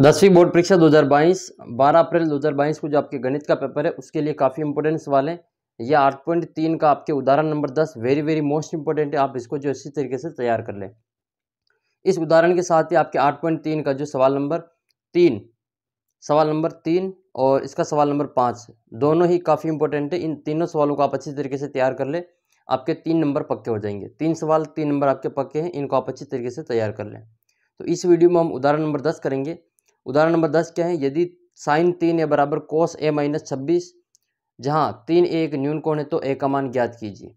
दसवीं बोर्ड परीक्षा 2022 12 अप्रैल 2022 को जो आपके गणित का पेपर है उसके लिए काफ़ी इंपॉर्टेंट सवाल है यह आठ पॉइंट तीन का आपके उदाहरण नंबर दस वेरी वेरी मोस्ट इंपॉर्टेंट है आप इसको जो अच्छी तरीके से तैयार कर लें इस उदाहरण के साथ ही आपके आठ पॉइंट तीन का जो सवाल नंबर तीन सवाल नंबर तीन और इसका सवाल नंबर पाँच दोनों ही काफ़ी इंपॉर्टेंट है इन तीनों सवालों को आप अच्छी तरीके से तैयार कर लें आपके तीन नंबर पक्के हो जाएंगे तीन सवाल तीन नंबर आपके पक्के हैं इनको आप अच्छी तरीके से तैयार कर लें तो इस वीडियो में हम उदाहरण नंबर दस करेंगे उदाहरण नंबर दस क्या है यदि साइन तीन ए बराबर कोस ए माइनस छब्बीस जहाँ तीन ए एक न्यून कोण है तो ए का मान ज्ञात कीजिए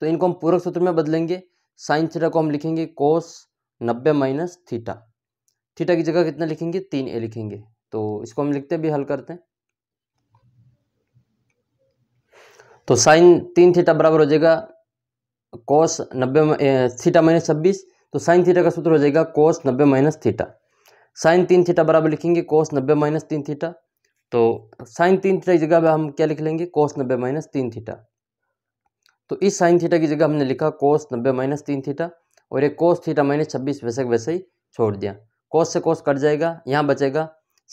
तो इनको हम पूरक सूत्र में बदलेंगे साइन थीटा को हम लिखेंगे कोस नब्बे माइनस थीटा थीटा की जगह कितना लिखेंगे तीन ए लिखेंगे तो इसको हम लिखते भी हल करते हैं तो साइन तीन थीटा बराबर हो जाएगा कोस नब्बे थीटा माइनस छब्बीस तो साइन थीटा का सूत्र हो जाएगा कोस नब्बे माइनस थीटा साइन तीन थीटा बराबर लिखेंगे कोस नब्बे माइनस तीन थीटा तो साइन तीन थीटा की जगह पर हम क्या लिख लेंगे कोस नब्बे माइनस तीन थीटा तो इस साइन थीटा की जगह हमने लिखा कोस नब्बे माइनस तीन थीटा और एक कोस थीटा माइनस छब्बीस वैसे वैसे ही छोड़ दिया कोस से कोस कट जाएगा यहाँ बचेगा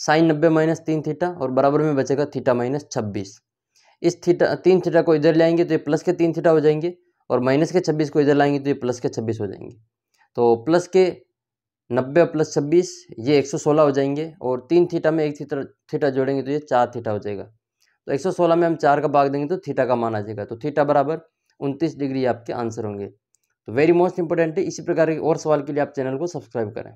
साइन नब्बे माइनस तीन थीटा और बराबर में बचेगा थीटा माइनस छब्बीस इस थीटा तीन थीटा को इधर लाएंगे तो ये प्लस के तीन थीटा हो जाएंगे और माइनस के छब्बीस को इधर लाएंगे तो ये प्लस के छब्बीस हो जाएंगे तो प्लस के नब्बे प्लस छब्बीस ये एक सौ सोलह हो जाएंगे और तीन थीटा में एक थीटा थीटा जोड़ेंगे तो ये चार थीटा हो जाएगा तो एक सौ सोलह में हम चार का भाग देंगे तो थीटा का मान आ जाएगा तो थीटा बराबर उनतीस डिग्री आपके आंसर होंगे तो वेरी मोस्ट इंपॉर्टेंट है इसी प्रकार के और सवाल के लिए आप चैनल को सब्सक्राइब करें